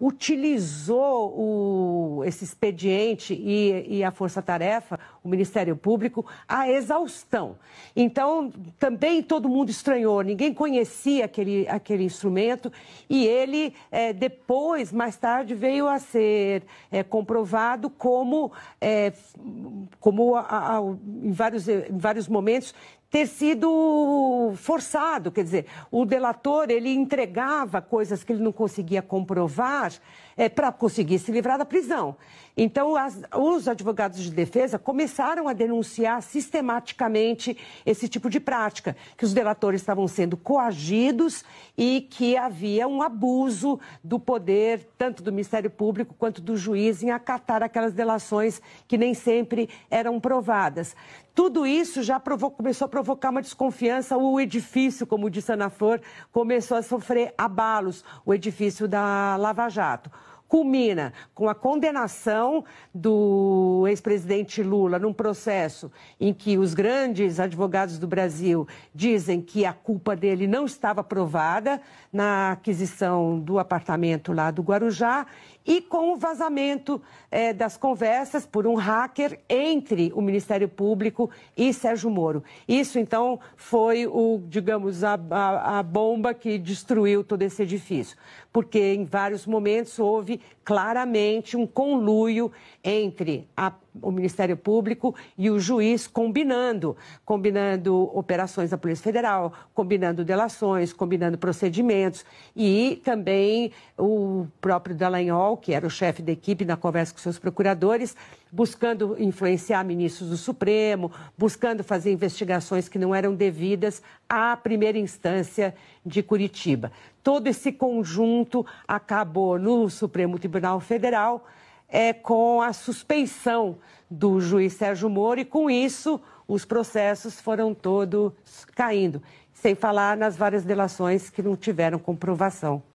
utilizou o, esse expediente e, e a força-tarefa, o Ministério Público, à exaustão. Então, também todo mundo estranhou, ninguém conhecia aquele, aquele instrumento e ele, é, depois, mais tarde, veio a ser é, comprovado como, é, como a, a, em, vários, em vários momentos, ter sido forçado, quer dizer, o delator ele entregava coisas que ele não conseguia comprovar é, para conseguir se livrar da prisão. Então, as, os advogados de defesa começaram a denunciar sistematicamente esse tipo de prática, que os delatores estavam sendo coagidos e que havia um abuso do poder tanto do Ministério Público quanto do juiz em acatar aquelas delações que nem sempre eram provadas. Tudo isso já começou a provocar uma desconfiança, o edifício, como disse Ana Flor, começou a sofrer abalos, o edifício da Lava Jato culmina com a condenação do ex-presidente Lula num processo em que os grandes advogados do Brasil dizem que a culpa dele não estava provada na aquisição do apartamento lá do Guarujá e com o vazamento eh, das conversas por um hacker entre o Ministério Público e Sérgio Moro. Isso, então, foi o, digamos, a, a, a bomba que destruiu todo esse edifício, porque em vários momentos houve claramente um conluio entre a o Ministério Público e o juiz combinando, combinando operações da Polícia Federal, combinando delações, combinando procedimentos e também o próprio Dallagnol, que era o chefe da equipe na conversa com seus procuradores, buscando influenciar ministros do Supremo, buscando fazer investigações que não eram devidas à primeira instância de Curitiba. Todo esse conjunto acabou no Supremo Tribunal Federal é, com a suspeição do juiz Sérgio Moro e, com isso, os processos foram todos caindo. Sem falar nas várias delações que não tiveram comprovação.